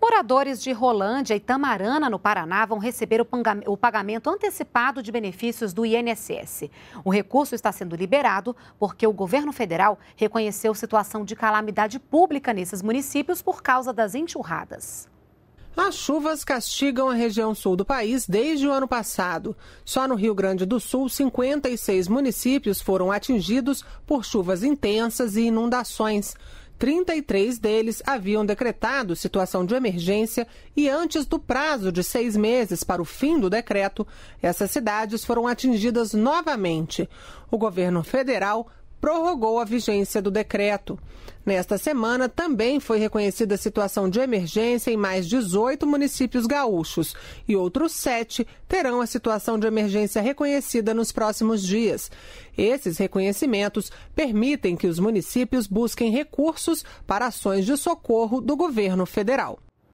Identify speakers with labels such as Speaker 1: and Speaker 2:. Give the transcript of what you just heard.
Speaker 1: Moradores de Rolândia e Tamarana, no Paraná, vão receber o pagamento antecipado de benefícios do INSS. O recurso está sendo liberado porque o governo federal reconheceu situação de calamidade pública nesses municípios por causa das enxurradas.
Speaker 2: As chuvas castigam a região sul do país desde o ano passado. Só no Rio Grande do Sul, 56 municípios foram atingidos por chuvas intensas e inundações. 33 deles haviam decretado situação de emergência e, antes do prazo de seis meses para o fim do decreto, essas cidades foram atingidas novamente. O governo federal prorrogou a vigência do decreto. Nesta semana, também foi reconhecida a situação de emergência em mais 18 municípios gaúchos e outros sete terão a situação de emergência reconhecida nos próximos dias. Esses reconhecimentos permitem que os municípios busquem recursos para ações de socorro do governo federal.